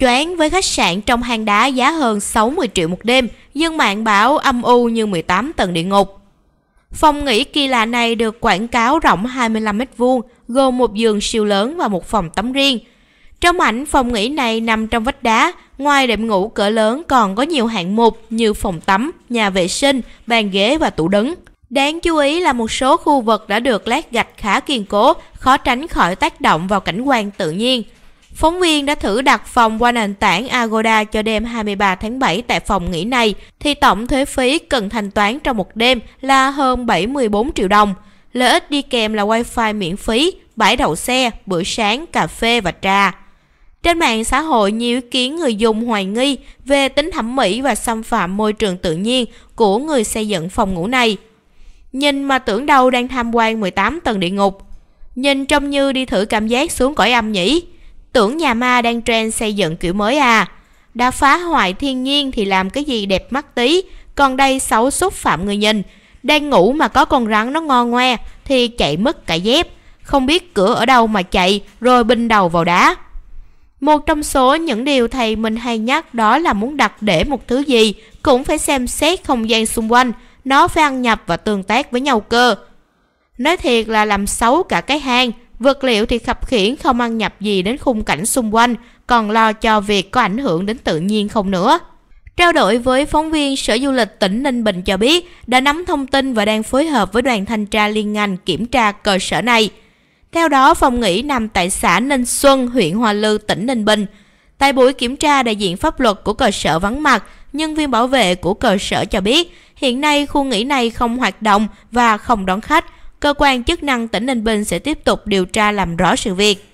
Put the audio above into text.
Choáng với khách sạn trong hang đá giá hơn 60 triệu một đêm, dân mạng bảo âm u như 18 tầng địa ngục. Phòng nghỉ kỳ lạ này được quảng cáo rộng 25m2, gồm một giường siêu lớn và một phòng tắm riêng. Trong ảnh, phòng nghỉ này nằm trong vách đá, ngoài đệm ngủ cỡ lớn còn có nhiều hạng mục như phòng tắm, nhà vệ sinh, bàn ghế và tủ đứng. Đáng chú ý là một số khu vực đã được lát gạch khá kiên cố, khó tránh khỏi tác động vào cảnh quan tự nhiên – Phóng viên đã thử đặt phòng qua nền tảng Agoda cho đêm 23 tháng 7 tại phòng nghỉ này, thì tổng thuế phí cần thanh toán trong một đêm là hơn 74 triệu đồng. Lợi ích đi kèm là wifi miễn phí, bãi đậu xe, bữa sáng, cà phê và trà. Trên mạng xã hội, nhiều ý kiến người dùng hoài nghi về tính thẩm mỹ và xâm phạm môi trường tự nhiên của người xây dựng phòng ngủ này. Nhìn mà tưởng đâu đang tham quan 18 tầng địa ngục. Nhìn trông như đi thử cảm giác xuống cõi âm nhỉ. Tưởng nhà ma đang trend xây dựng kiểu mới à Đã phá hoại thiên nhiên thì làm cái gì đẹp mắt tí Còn đây xấu xúc phạm người nhìn Đang ngủ mà có con rắn nó ngon ngoe Thì chạy mất cả dép Không biết cửa ở đâu mà chạy Rồi binh đầu vào đá Một trong số những điều thầy mình hay nhắc Đó là muốn đặt để một thứ gì Cũng phải xem xét không gian xung quanh Nó phải ăn nhập và tương tác với nhau cơ Nói thiệt là làm xấu cả cái hang Vật liệu thì khập khiển không ăn nhập gì đến khung cảnh xung quanh, còn lo cho việc có ảnh hưởng đến tự nhiên không nữa. Trao đổi với phóng viên Sở Du lịch tỉnh Ninh Bình cho biết đã nắm thông tin và đang phối hợp với đoàn thanh tra liên ngành kiểm tra cơ sở này. Theo đó, phòng nghỉ nằm tại xã Ninh Xuân, huyện Hoa Lư, tỉnh Ninh Bình. Tại buổi kiểm tra, đại diện pháp luật của cơ sở vắng mặt, nhân viên bảo vệ của cơ sở cho biết hiện nay khu nghỉ này không hoạt động và không đón khách cơ quan chức năng tỉnh Ninh Bình sẽ tiếp tục điều tra làm rõ sự việc.